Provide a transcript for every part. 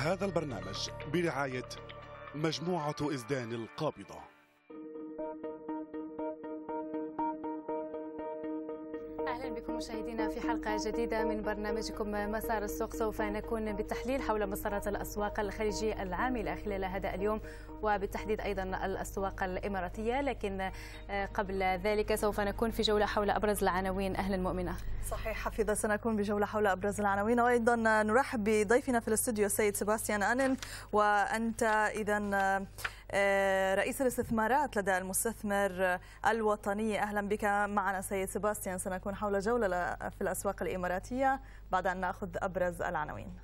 هذا البرنامج برعاية مجموعة إزدان القابضة بكم مشاهدينا في حلقة جديدة من برنامجكم مسار السوق سوف نكون بالتحليل حول مسارات الأسواق الخليجية العاملة خلال هذا اليوم وبالتحديد أيضا الأسواق الإماراتية لكن آه، قبل ذلك سوف نكون في جولة حول أبرز العناوين أهلا مؤمنة صحيح حفيظة سنكون بجولة حول أبرز العناوين وأيضا نرحب بضيفنا في الاستوديو السيد سباستيان أنن وأنت إذا آه، آه، رئيس الاستثمارات لدى المستثمر الوطني أهلا بك معنا سيد سيباستيان سنكون حول جولة في الأسواق الإماراتية بعد أن نأخذ أبرز العناوين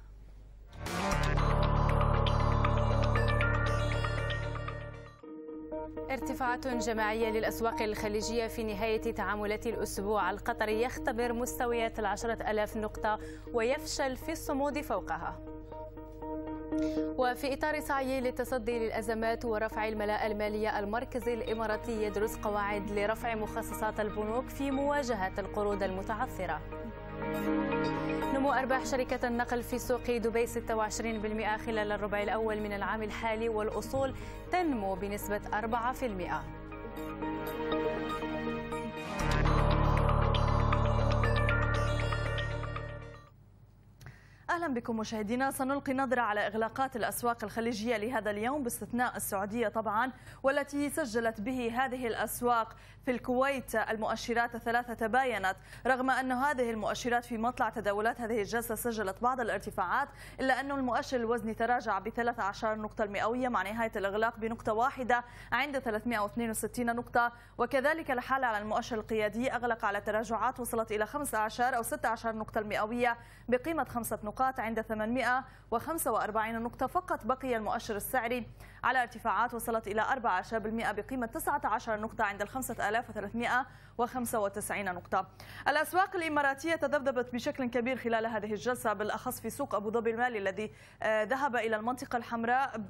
ارتفاعات جماعية للأسواق الخليجية في نهاية تعاملات الأسبوع القطري يختبر مستويات العشرة ألاف نقطة ويفشل في الصمود فوقها وفي إطار سعيه للتصدي للأزمات ورفع الملاءة المالية المركزي الإماراتي يدرس قواعد لرفع مخصصات البنوك في مواجهة القروض المتعثرة نمو أرباح شركة النقل في سوق دبي 26% خلال الربع الأول من العام الحالي والأصول تنمو بنسبة 4% أهلا بكم مشاهدينا سنلقي نظرة على إغلاقات الأسواق الخليجية لهذا اليوم باستثناء السعودية طبعا والتي سجلت به هذه الأسواق في الكويت المؤشرات الثلاثة تباينت رغم أن هذه المؤشرات في مطلع تداولات هذه الجلسة سجلت بعض الارتفاعات إلا أن المؤشر الوزني تراجع ب 13 نقطة المئوية مع نهاية الإغلاق بنقطة واحدة عند 362 نقطة وكذلك الحال على المؤشر القيادي أغلق على تراجعات وصلت إلى 15 أو 16 نقطة المئوية بقيمة خمسة نقاط النقاط عند 845 نقطة فقط بقي المؤشر السعري على ارتفاعات وصلت إلى 14% بقيمة 19 نقطة عند ال 5395 نقطة الأسواق الإماراتية تذبذبت بشكل كبير خلال هذه الجلسة بالأخص في سوق أبو ظبي المالي الذي آه، ذهب إلى المنطقة الحمراء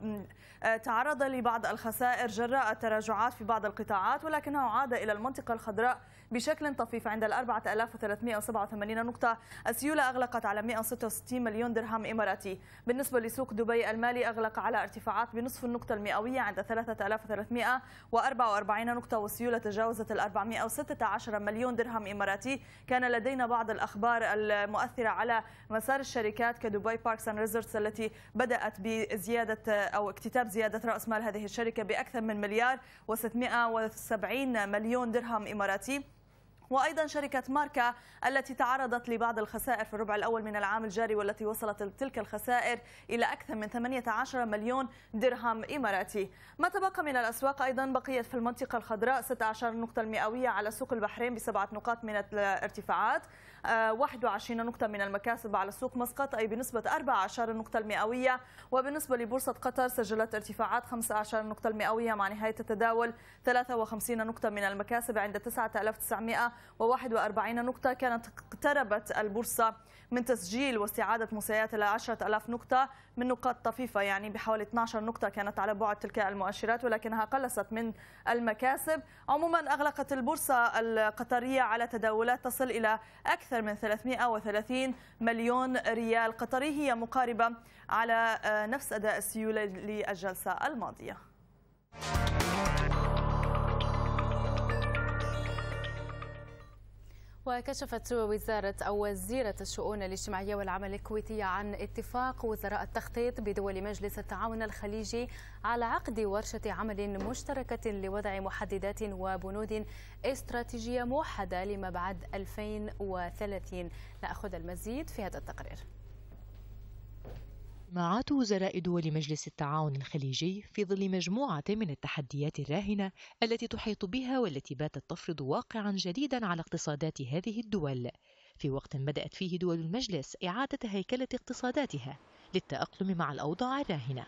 آه، تعرض لبعض الخسائر جراء التراجعات في بعض القطاعات ولكنه عاد إلى المنطقة الخضراء بشكل طفيف عند ال 4387 نقطة السيولة أغلقت على 166 مليون درهم إماراتي بالنسبة لسوق دبي المالي أغلق على ارتفاعات بنصف النقطة النقطة المئوية عند 3344 نقطة والسيولة تجاوزت ال 416 مليون درهم إماراتي كان لدينا بعض الأخبار المؤثرة على مسار الشركات كدبي باركس أند ريزورتس التي بدأت بزيادة أو اكتتاب زيادة رأس مال هذه الشركة بأكثر من مليار و670 مليون درهم إماراتي وأيضا شركة ماركا التي تعرضت لبعض الخسائر في الربع الأول من العام الجاري والتي وصلت تلك الخسائر إلى أكثر من 18 مليون درهم إماراتي ما تبقى من الأسواق أيضا بقيت في المنطقة الخضراء 16 نقطة المئوية على سوق البحرين بسبعة نقاط من الارتفاعات 21 آه، نقطة من المكاسب على سوق مسقط أي بنسبة 14 نقطة المئوية وبالنسبة لبورصة قطر سجلت ارتفاعات 15 نقطة المئوية مع نهاية التداول 53 نقطة من المكاسب عند 9900 وأربعين نقطة كانت اقتربت البورصة من تسجيل واستعادة مستويات إلى 10000 نقطة من نقاط طفيفة يعني بحوالي 12 نقطة كانت على بعد تلك المؤشرات ولكنها قلصت من المكاسب عموما أغلقت البورصة القطرية على تداولات تصل إلى أكثر من 330 مليون ريال قطري هي مقاربة على آه، نفس أداء السيولة للجلسة الماضية وكشفت وزارة أو وزيرة الشؤون الاجتماعية والعمل الكويتية عن اتفاق وزراء التخطيط بدول مجلس التعاون الخليجي على عقد ورشة عمل مشتركة لوضع محددات وبنود استراتيجية موحدة لما بعد 2030 نأخذ المزيد في هذا التقرير اجتماعات وزراء دول مجلس التعاون الخليجي في ظل مجموعة من التحديات الراهنة التي تحيط بها والتي باتت تفرض واقعا جديدا على اقتصادات هذه الدول، في وقت بدأت فيه دول المجلس إعادة هيكلة اقتصاداتها للتأقلم مع الأوضاع الراهنة.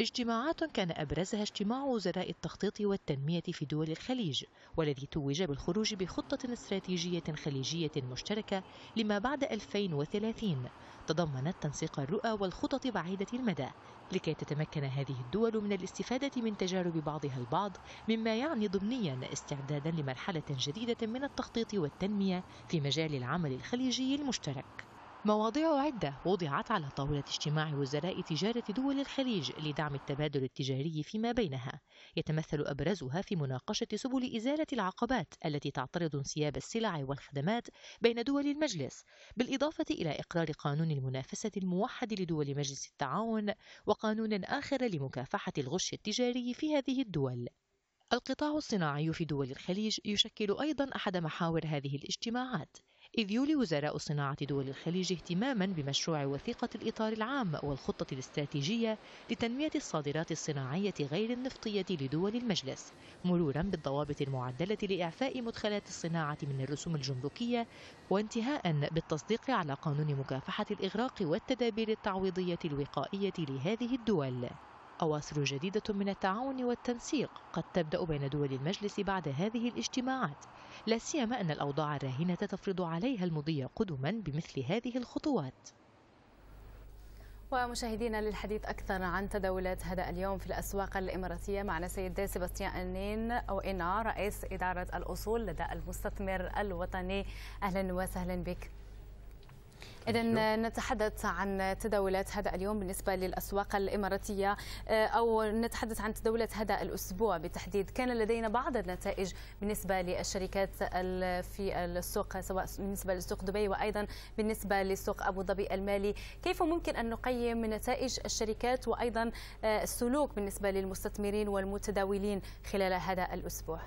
اجتماعات كان أبرزها اجتماع وزراء التخطيط والتنمية في دول الخليج والذي توج بالخروج بخطة استراتيجية خليجية مشتركة لما بعد 2030 تضمنت تنسيق الرؤى والخطط بعيدة المدى لكي تتمكن هذه الدول من الاستفادة من تجارب بعضها البعض مما يعني ضمنيا استعدادا لمرحلة جديدة من التخطيط والتنمية في مجال العمل الخليجي المشترك مواضيع عدة وضعت على طاولة اجتماع وزراء تجارة دول الخليج لدعم التبادل التجاري فيما بينها، يتمثل أبرزها في مناقشة سبل إزالة العقبات التي تعترض انسياب السلع والخدمات بين دول المجلس، بالإضافة إلى إقرار قانون المنافسة الموحد لدول مجلس التعاون وقانون آخر لمكافحة الغش التجاري في هذه الدول. القطاع الصناعي في دول الخليج يشكل أيضا أحد محاور هذه الاجتماعات، إذ يولي وزراء صناعة دول الخليج اهتماما بمشروع وثيقة الإطار العام والخطة الاستراتيجية لتنمية الصادرات الصناعية غير النفطية لدول المجلس مرورا بالضوابط المعدلة لإعفاء مدخلات الصناعة من الرسوم الجمركية وانتهاء بالتصديق على قانون مكافحة الإغراق والتدابير التعويضية الوقائية لهذه الدول أواصر جديدة من التعاون والتنسيق قد تبدأ بين دول المجلس بعد هذه الاجتماعات لا سيما أن الأوضاع الراهنة تفرض عليها المضي قدما بمثل هذه الخطوات ومشاهدينا للحديث أكثر عن تداولات هذا اليوم في الأسواق الإماراتية معنا سيد سيباستيان أنين أو إنا رئيس إدارة الأصول لدى المستثمر الوطني أهلا وسهلا بك إذا نتحدث عن تداولات هذا اليوم بالنسبة للأسواق الإماراتية آه، أو نتحدث عن تداولات هذا الأسبوع بالتحديد كان لدينا بعض النتائج بالنسبة للشركات في السوق سواء بالنسبة لسوق دبي وأيضا بالنسبة لسوق أبو ظبي المالي كيف ممكن أن نقيم نتائج الشركات وأيضا آه، السلوك بالنسبة للمستثمرين والمتداولين خلال هذا الأسبوع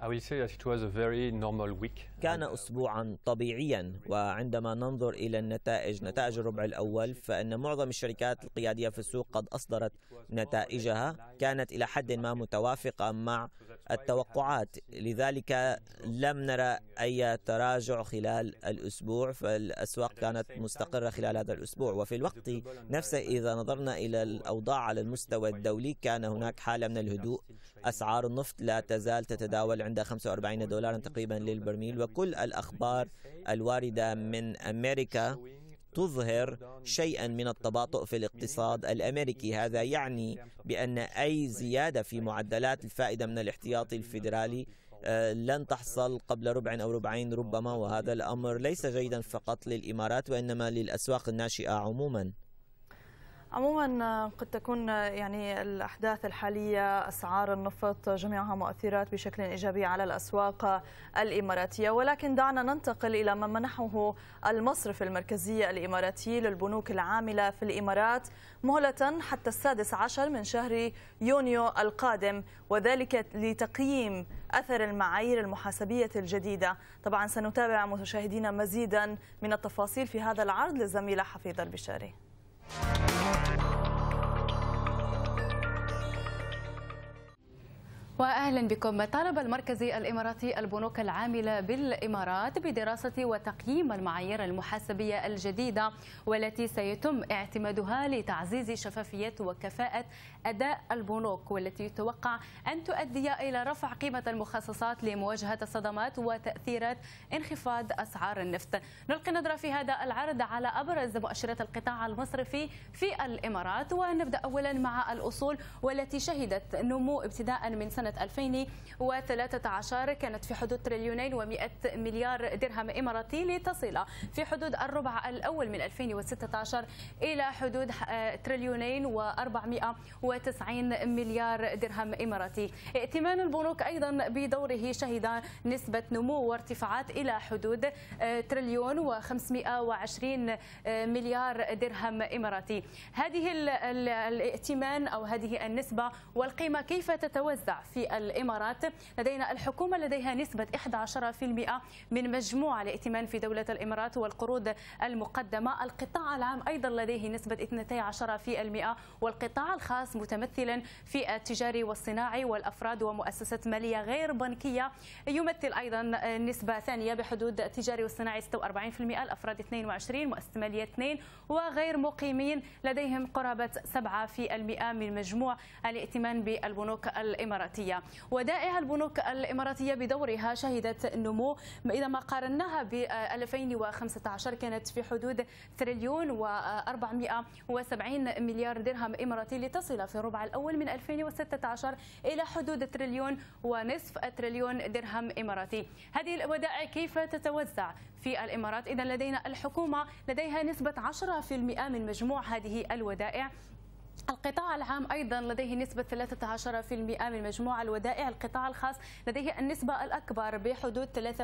I will say that it was a very normal week كان أسبوعا طبيعيا وعندما ننظر إلى النتائج نتائج الربع الأول فإن معظم الشركات القيادية في السوق قد أصدرت نتائجها كانت إلى حد ما متوافقة مع التوقعات لذلك لم نرى أي تراجع خلال الأسبوع فالأسواق كانت مستقرة خلال هذا الأسبوع وفي الوقت نفسه إذا نظرنا إلى الأوضاع على المستوى الدولي كان هناك حالة من الهدوء أسعار النفط لا تزال تتداول عند 45 دولارا تقريبا للبرميل كل الأخبار الواردة من أمريكا تظهر شيئا من التباطؤ في الاقتصاد الامريكي، هذا يعني بان اي زياده في معدلات الفائده من الاحتياطي الفيدرالي آه، لن تحصل قبل ربع او ربعين ربما وهذا الامر ليس جيدا فقط للامارات وانما للاسواق الناشئه عموما. عموما قد تكون يعني الاحداث الحاليه اسعار النفط جميعها مؤثرات بشكل ايجابي على الاسواق الاماراتيه ولكن دعنا ننتقل الى ما منحه المصرف المركزي الاماراتي للبنوك العامله في الامارات مهله حتى السادس عشر من شهر يونيو القادم وذلك لتقييم اثر المعايير المحاسبيه الجديده طبعا سنتابع مشاهدينا مزيدا من التفاصيل في هذا العرض للزميله حفيظه البشاري واهلا بكم طالب المركز الاماراتي البنوك العامله بالامارات بدراسه وتقييم المعايير المحاسبيه الجديده والتي سيتم اعتمادها لتعزيز شفافيه وكفاءه اداء البنوك والتي يتوقع ان تؤدي الى رفع قيمه المخصصات لمواجهه الصدمات وتاثيرات انخفاض اسعار النفط. نلقي نظره في هذا العرض على ابرز مؤشرات القطاع المصرفي في الامارات ونبدا اولا مع الاصول والتي شهدت نمو ابتداء من سنه سنة 2013 كانت في حدود تريليونين و100 مليار درهم إماراتي لتصل في حدود الربع الأول من 2016 إلى حدود آه، تريليونين و490 مليار درهم إماراتي ائتمان البنوك أيضا بدوره شهد نسبة نمو وارتفاعات إلى حدود آه، تريليون و520 آه، مليار درهم إماراتي هذه الائتمان أو هذه النسبة والقيمة كيف تتوزع في الإمارات لدينا الحكومة لديها نسبة 11% من مجموع الائتمان في دولة الإمارات والقروض المقدمة القطاع العام أيضا لديه نسبة 12% والقطاع الخاص متمثلا في التجاري والصناعي والأفراد ومؤسسات مالية غير بنكية يمثل أيضا نسبة ثانية بحدود التجاري والصناعي 46% الأفراد 22 مؤسسة مالية 2 وغير مقيمين لديهم قرابة 7% من مجموع الائتمان بالبنوك الإماراتية الإماراتية ودائع البنوك الإماراتية بدورها شهدت نمو إذا ما قارناها ب 2015 كانت في حدود تريليون و470 مليار درهم إماراتي لتصل في الربع الأول من 2016 إلى حدود تريليون ونصف تريليون درهم إماراتي هذه الودائع كيف تتوزع في الإمارات إذا لدينا الحكومة لديها نسبة 10% من مجموع هذه الودائع القطاع العام أيضا لديه نسبة 13% من مجموع الودائع القطاع الخاص لديه النسبة الأكبر بحدود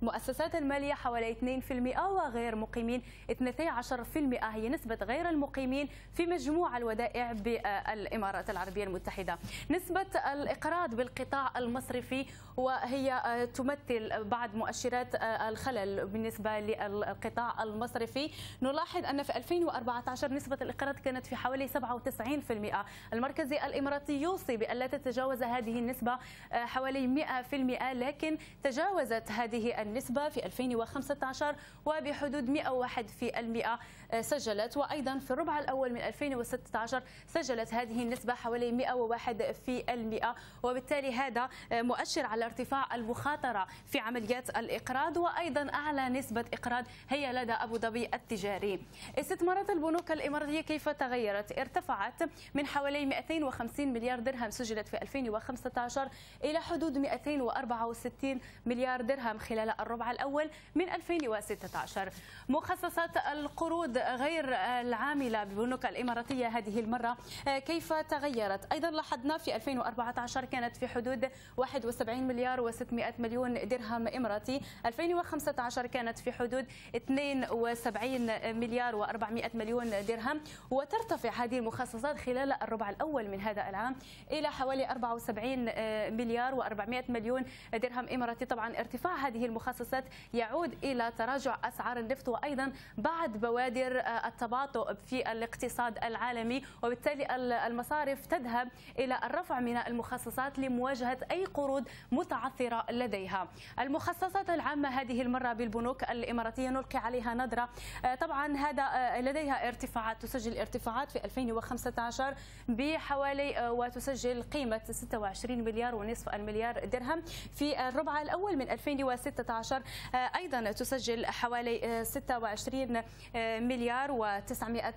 63% المؤسسات المالية حوالي 2% وغير مقيمين 12% هي نسبة غير المقيمين في مجموع الودائع بالإمارات العربية المتحدة نسبة الإقراض بالقطاع المصرفي وهي تمثل بعض مؤشرات الخلل بالنسبة للقطاع المصرفي نلاحظ أن في 2014 نسبة الإقراض كانت في حوالي 97% المركزي الإماراتي يوصي بألا تتجاوز هذه النسبة آه، حوالي 100% لكن تجاوزت هذه النسبة في 2015 وبحدود 101% آه، سجلت وأيضا في الربع الأول من 2016 سجلت هذه النسبة حوالي 101 في المئة وبالتالي هذا آه، مؤشر على ارتفاع المخاطرة في عمليات الإقراض وأيضا أعلى نسبة إقراض هي لدى أبو ظبي التجاري استثمارات البنوك الإماراتية كيف تغيرت ارتفعت من حوالي 250 مليار درهم سجلت في 2015 إلى حدود 264 مليار درهم خلال الربع الأول من 2016 مخصصات القروض غير العاملة ببنوك الإماراتية هذه المرة آه، كيف تغيرت أيضا لاحظنا في 2014 كانت في حدود 71 مليار و600 مليون درهم إماراتي 2015 كانت في حدود 72 مليار و400 مليون درهم وترتفع هذه المخصصات خلال الربع الأول من هذا العام إلى حوالي 74 آه، مليار و400 مليون درهم إماراتي طبعا ارتفاع هذه المخصصات يعود إلى تراجع أسعار النفط وأيضا بعد بوادر يثير آه، التباطؤ في الاقتصاد العالمي وبالتالي المصارف تذهب إلى الرفع من المخصصات لمواجهة أي قروض متعثرة لديها المخصصات العامة هذه المرة بالبنوك الإماراتية نلقي عليها نظرة آه، طبعا هذا آه، لديها ارتفاعات تسجل ارتفاعات في 2015 بحوالي وتسجل قيمة 26 مليار ونصف المليار درهم في الربع الأول من 2016 أيضا تسجل حوالي 26 مليار مليار و900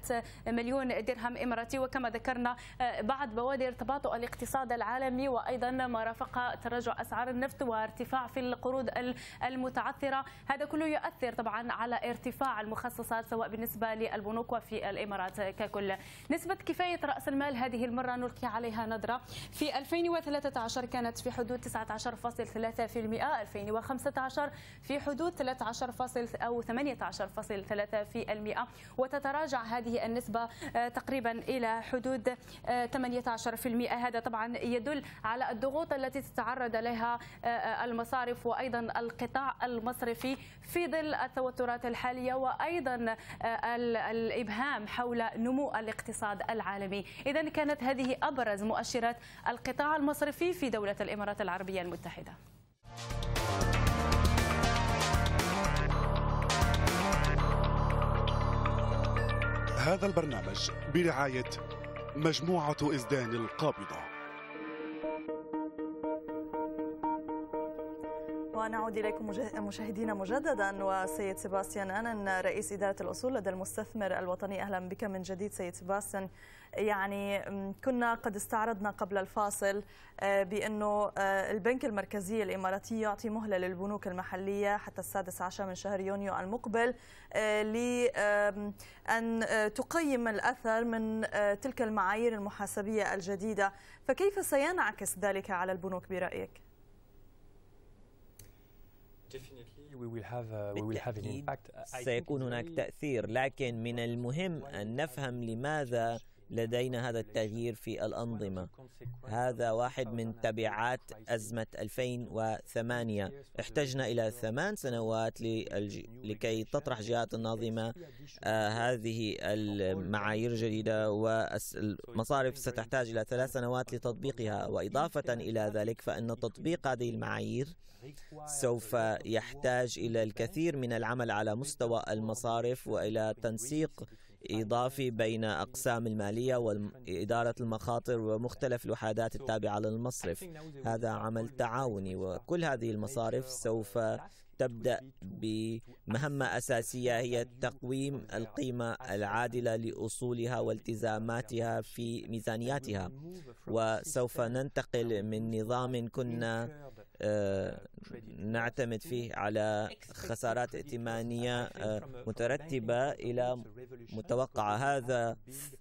مليون درهم إماراتي وكما ذكرنا آه، بعد بوادر تباطؤ الاقتصاد العالمي وأيضا ما رافق تراجع أسعار النفط وارتفاع في القروض المتعثرة هذا كله يؤثر طبعا على ارتفاع المخصصات سواء بالنسبة للبنوك وفي الإمارات ككل نسبة كفاية رأس المال هذه المرة نلقي عليها نظرة في 2013 كانت في حدود 19.3% 2015 في حدود 13 أو 18.3% وتتراجع هذه النسبة آه، تقريبا إلى حدود 18% آه، هذا طبعا يدل على الضغوط التي تتعرض لها آه، المصارف وأيضا القطاع المصرفي في ظل التوترات الحالية وأيضا الإبهام حول نمو الاقتصاد العالمي إذا كانت هذه أبرز مؤشرات القطاع المصرفي في دولة الإمارات العربية المتحدة هذا البرنامج برعاية مجموعة إزدان القابضة ونعود إليكم مشاهدينا مجددا وسيد سيباستيان أنن رئيس إدارة الأصول لدى المستثمر الوطني أهلا بك من جديد سيد سيباستيان يعني كنا قد استعرضنا قبل الفاصل آه، بأنه آه، البنك المركزي الإماراتي يعطي مهلة للبنوك المحلية حتى السادس عشر من شهر يونيو المقبل آه، لأن تقيم الأثر من تلك المعايير المحاسبية الجديدة فكيف سينعكس ذلك على البنوك برأيك؟ Uh, بالتأكيد سيكون هناك تأثير لكن من المهم أن نفهم لماذا لدينا هذا التغيير في الأنظمة هذا واحد من تبعات أزمة 2008 احتجنا إلى ثمان سنوات لكي تطرح جهات الناظمة آه، هذه المعايير الجديدة والمصارف ستحتاج إلى ثلاث سنوات لتطبيقها وإضافة إلى ذلك فإن تطبيق هذه المعايير سوف يحتاج إلى الكثير من العمل على مستوى المصارف وإلى تنسيق إضافي بين أقسام المالية وإدارة المخاطر ومختلف الوحدات التابعة للمصرف هذا عمل تعاوني وكل هذه المصارف سوف تبدأ بمهمة أساسية هي تقويم القيمة العادلة لأصولها والتزاماتها في ميزانياتها وسوف ننتقل من نظام كنا آه، نعتمد فيه على خسارات ائتمانية آه، مترتبة إلى متوقعة هذا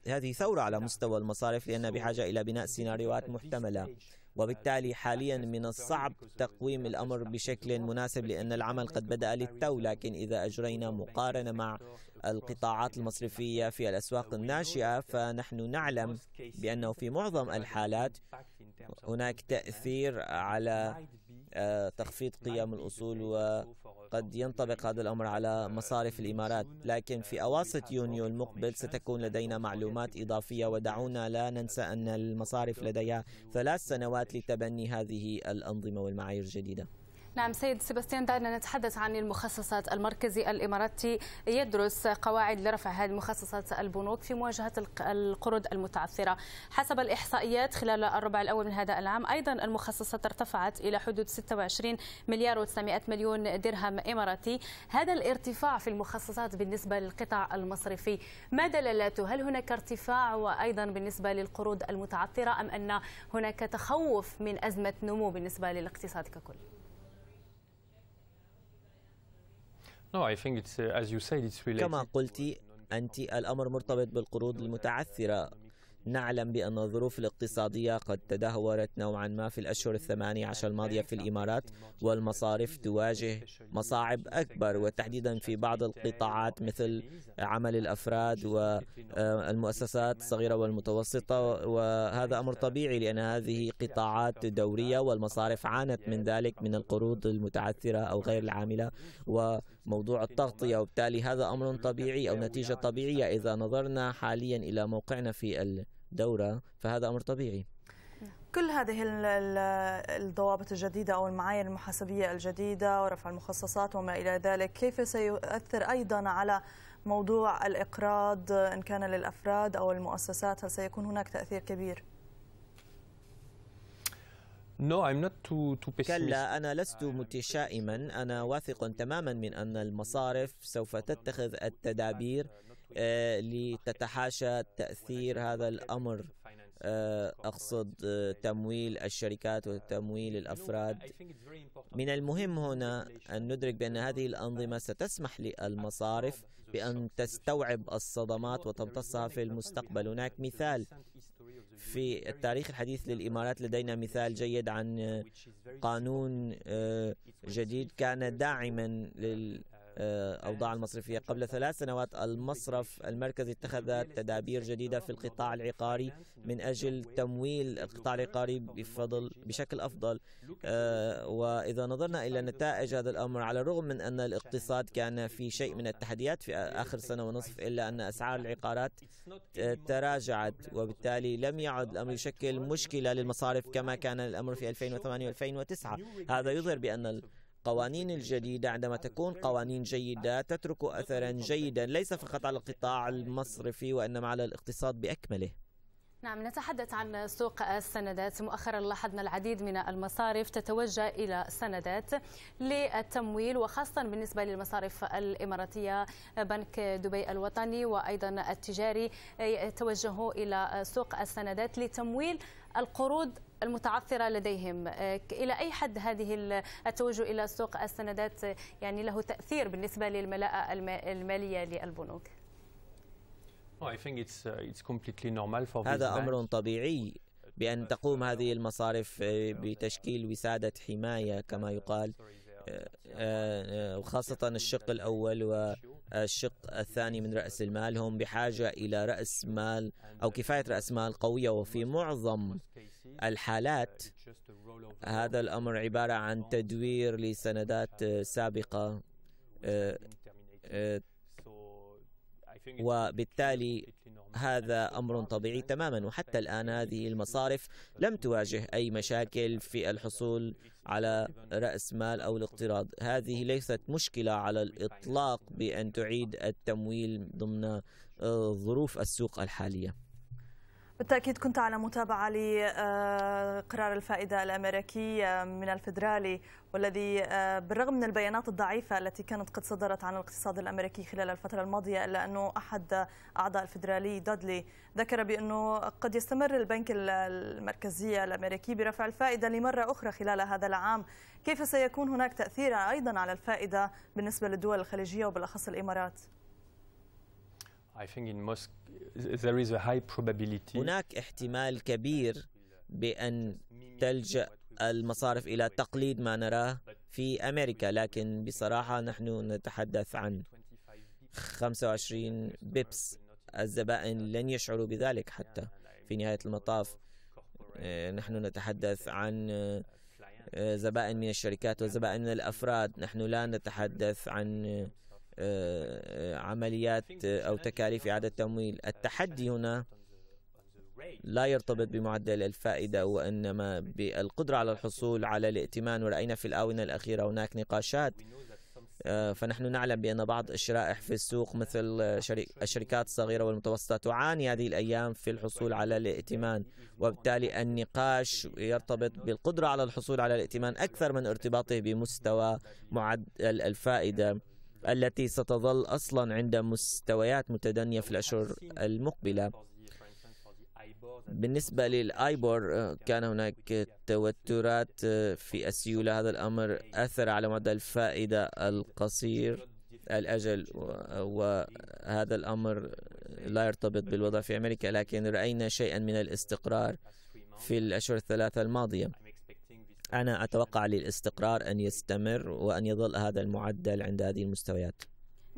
هذه ثورة على مستوى المصارف لأن بحاجة إلى بناء سيناريوهات محتملة وبالتالي حاليا من الصعب تقويم الأمر بشكل مناسب لأن العمل قد بدأ للتو لكن إذا أجرينا مقارنة مع القطاعات المصرفية في الأسواق الناشئة فنحن نعلم بأنه في معظم الحالات هناك تأثير على تخفيض قيم الأصول وقد ينطبق هذا الأمر على مصارف الإمارات لكن في أواسط يونيو المقبل ستكون لدينا معلومات إضافية ودعونا لا ننسى أن المصارف لديها ثلاث سنوات لتبني هذه الأنظمة والمعايير الجديدة نعم سيد سيباستيان دعنا نتحدث عن المخصصات المركزي الإماراتي يدرس قواعد لرفع هذه المخصصات البنوك في مواجهة القروض المتعثرة حسب الإحصائيات خلال الربع الأول من هذا العام أيضا المخصصات ارتفعت إلى حدود 26 مليار و900 مليون درهم إماراتي هذا الارتفاع في المخصصات بالنسبة للقطاع المصرفي ما دلالاته هل هناك ارتفاع وأيضا بالنسبة للقروض المتعثرة أم أن هناك تخوف من أزمة نمو بالنسبة للاقتصاد ككل؟ Uh, كما قلت أنت الأمر مرتبط بالقروض المتعثرة نعلم بأن الظروف الاقتصادية قد تدهورت نوعا ما في الأشهر الثمانية عشر الماضية في الإمارات والمصارف تواجه مصاعب أكبر وتحديدا في بعض القطاعات مثل عمل الأفراد والمؤسسات آه، الصغيرة والمتوسطة وهذا أمر طبيعي لأن هذه قطاعات دورية والمصارف عانت من ذلك من القروض المتعثرة أو غير العاملة و موضوع التغطية وبالتالي هذا أمر طبيعي أو نتيجة طبيعية إذا نظرنا حاليا إلى موقعنا في الدورة فهذا أمر طبيعي كل هذه الضوابط الجديدة أو المعايير المحاسبية الجديدة ورفع المخصصات وما إلى ذلك كيف سيؤثر أيضا على موضوع الإقراض إن كان للأفراد أو المؤسسات هل سيكون هناك تأثير كبير؟ No, I'm not too, too كلا أنا لست متشائما أنا واثق تماما من أن المصارف سوف تتخذ التدابير آه، لتتحاشى تأثير هذا الأمر آه، أقصد آه، تمويل الشركات وتمويل الأفراد من المهم هنا أن ندرك بأن هذه الأنظمة ستسمح للمصارف بأن تستوعب الصدمات وتمتصها في المستقبل هناك مثال في التاريخ الحديث للإمارات لدينا مثال جيد عن قانون آه، جديد كان داعما لل الأوضاع آه، المصرفية قبل ثلاث سنوات المصرف المركزي اتخذ تدابير جديدة في القطاع العقاري من أجل تمويل القطاع العقاري بفضل بشكل أفضل آه، وإذا نظرنا إلى نتائج هذا الأمر على الرغم من أن الاقتصاد كان في شيء من التحديات في آخر سنة ونصف إلا أن أسعار العقارات تراجعت وبالتالي لم يعد الأمر يشكل مشكلة للمصارف كما كان الأمر في 2008 و2009 هذا يظهر بأن القوانين الجديدة عندما تكون قوانين جيدة تترك أثرا جيدا ليس فقط على القطاع المصرفي وإنما على الاقتصاد بأكمله نعم نتحدث عن سوق السندات مؤخرا لاحظنا العديد من المصارف تتوجه إلى سندات للتمويل وخاصة بالنسبة للمصارف الإماراتية بنك دبي الوطني وأيضا التجاري توجهوا إلى سوق السندات لتمويل القروض المتعثرة لديهم آه، إلى أي حد هذه التوجه إلى سوق السندات يعني له تأثير بالنسبة للملاءة المالية للبنوك uh, هذا أمر طبيعي بأن تقوم هذه المصارف آه، بتشكيل وسادة حماية كما يقال آه، خاصة الشق الأول الشق الثاني من رأس المال هم بحاجة إلى رأس مال أو كفاية رأس مال قوية وفي معظم الحالات هذا الأمر عبارة عن تدوير لسندات سابقة آه، آه، وبالتالي هذا أمر طبيعي تماما وحتى الآن هذه المصارف لم تواجه أي مشاكل في الحصول على رأس مال أو الاقتراض هذه ليست مشكلة على الإطلاق بأن تعيد التمويل ضمن آه، ظروف السوق الحالية بالتأكيد كنت على متابعة لقرار الفائدة الأمريكي آه، من الفدرالي والذي آه، بالرغم من البيانات الضعيفة التي كانت قد صدرت عن الاقتصاد الأمريكي خلال الفترة الماضية إلا أنه أحد أعضاء الفدرالي دادلي ذكر بأنه قد يستمر البنك المركزي الأمريكي برفع الفائدة لمرة أخرى خلال هذا العام كيف سيكون هناك تأثير أيضا على الفائدة بالنسبة للدول الخليجية وبالأخص الإمارات؟ هناك احتمال كبير بأن تلجأ المصارف إلى تقليد ما نراه في أمريكا لكن بصراحة نحن نتحدث عن 25 بيبس الزبائن لن يشعروا بذلك حتى في نهاية المطاف آه، نحن نتحدث عن آه، زبائن من الشركات وزبائن من الأفراد نحن لا نتحدث عن آه، آه، آه، عمليات أو تكاليف إعادة تمويل التحدي هنا لا يرتبط بمعدل الفائدة وإنما بالقدرة على الحصول على الائتمان ورأينا في الآونة الأخيرة هناك نقاشات آه، فنحن نعلم بأن بعض الشرائح في السوق مثل الشركات الصغيرة والمتوسطة تعاني هذه الأيام في الحصول على الائتمان وبالتالي النقاش يرتبط بالقدرة على الحصول على الائتمان أكثر من ارتباطه بمستوى معدل الفائدة التي ستظل أصلا عند مستويات متدنية في الأشهر المقبلة بالنسبة للآيبور آه، كان هناك توترات آه، في السيولة هذا الأمر أثر على مدى الفائدة القصير الأجل وهذا الأمر لا يرتبط بالوضع في أمريكا لكن رأينا شيئا من الاستقرار في الأشهر الثلاثة الماضية أنا أتوقع للاستقرار أن يستمر وأن يظل هذا المعدل عند هذه المستويات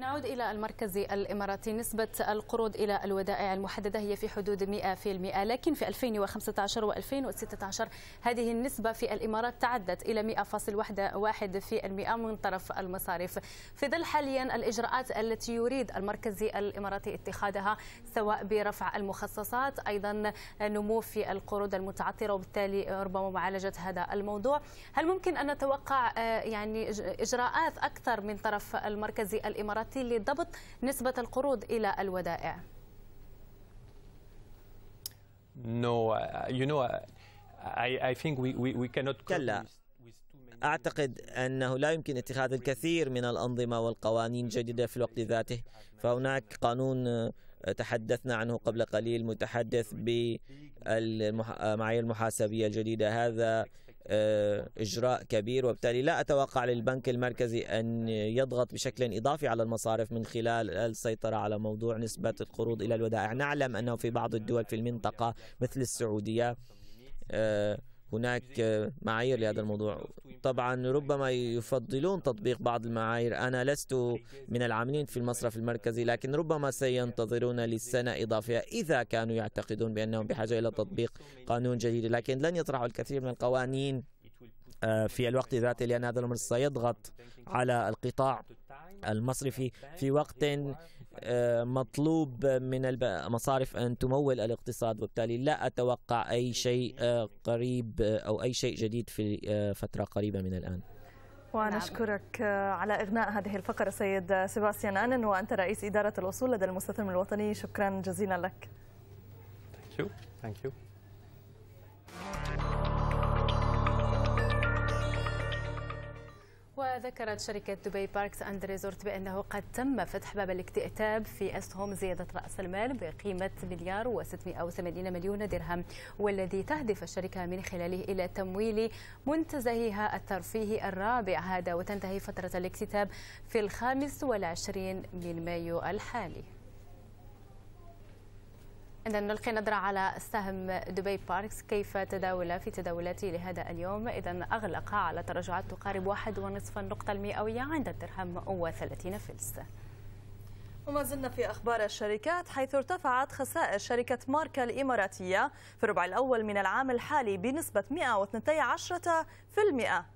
نعود إلى المركز الإماراتي نسبة القروض إلى الودائع المحددة هي في حدود 100% لكن في 2015 و2016 هذه النسبة في الإمارات تعدت إلى 100.1% من طرف المصارف في ظل حاليا الإجراءات التي يريد المركز الإماراتي اتخاذها سواء برفع المخصصات أيضا نمو في القروض المتعطرة وبالتالي ربما معالجة هذا الموضوع هل ممكن أن نتوقع آه، يعني إجراءات أكثر من طرف المركز الإماراتي الوقتي لضبط نسبة القروض إلى الودائع؟ No, uh, you know, uh, I, I think we, we, we cannot كلا أعتقد أنه لا يمكن اتخاذ الكثير من الأنظمة والقوانين جديدة في الوقت ذاته فهناك قانون آه، تحدثنا عنه قبل قليل متحدث بالمعايير آه، المحاسبية الجديدة هذا آه، اجراء كبير وبالتالي لا اتوقع للبنك المركزي ان يضغط بشكل اضافي على المصارف من خلال السيطره على موضوع نسبه القروض الى الودائع، نعلم انه في بعض الدول في المنطقه مثل السعوديه آه، هناك معايير لهذا الموضوع طبعا ربما يفضلون تطبيق بعض المعايير أنا لست من العاملين في المصرف المركزي لكن ربما سينتظرون لسنة إضافية إذا كانوا يعتقدون بأنهم بحاجة إلى تطبيق قانون جديد لكن لن يطرحوا الكثير من القوانين آه، في الوقت ذاته لأن هذا الأمر سيضغط على القطاع المصرفي في وقت آه، مطلوب من المصارف أن تمول الاقتصاد وبالتالي لا أتوقع أي شيء آه، قريب آه، أو أي شيء جديد في فترة قريبة من الآن ونشكرك نعم. على إغناء هذه الفقرة سيد سيباستيان أنن وأنت رئيس إدارة الوصول لدى المستثمر الوطني شكرا جزيلا لك Thank you. Thank you. وذكرت شركة دبي باركس أند ريزورت بأنه قد تم فتح باب الاكتئاب في أسهم زيادة رأس المال بقيمة مليار و680 مليون درهم والذي تهدف الشركة من خلاله إلى تمويل منتزهها الترفيهي الرابع هذا وتنتهي فترة الاكتتاب في الخامس والعشرين من مايو الحالي إذا نلقي نظرة على سهم دبي باركس كيف تداول في تداولاته لهذا اليوم إذا أغلق على تراجعات تقارب واحد ونصف النقطة المئوية عند الدرهم و30 فلس وما زلنا في أخبار الشركات حيث ارتفعت خسائر شركة ماركا الإماراتية في الربع الأول من العام الحالي بنسبة 112%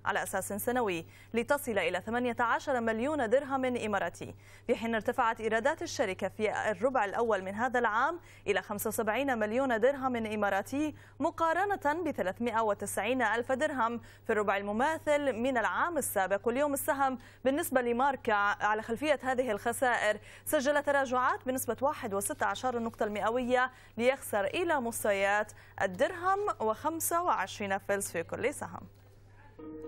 على أساس سنوي لتصل إلى 18 مليون درهم إماراتي في حين ارتفعت إيرادات الشركة في الربع الأول من هذا العام إلى 75 مليون درهم إماراتي مقارنة ب 390 ألف درهم في الربع المماثل من العام السابق واليوم السهم بالنسبة لماركا على خلفية هذه الخسائر سجل تراجعات بنسبة 1.16 النقطة المئوية ليخسر إلى مستويات الدرهم و25 فلس في كل سهم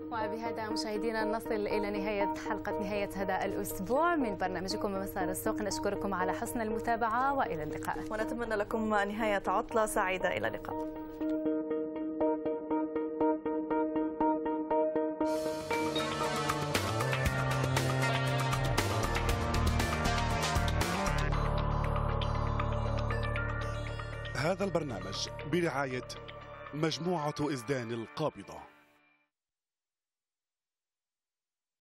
وبهذا مشاهدينا نصل إلى نهاية حلقة نهاية هذا الأسبوع من برنامجكم مسار السوق نشكركم على حسن المتابعة وإلى اللقاء ونتمنى لكم نهاية عطلة سعيدة إلى اللقاء هذا البرنامج برعاية مجموعة إزدان القابضة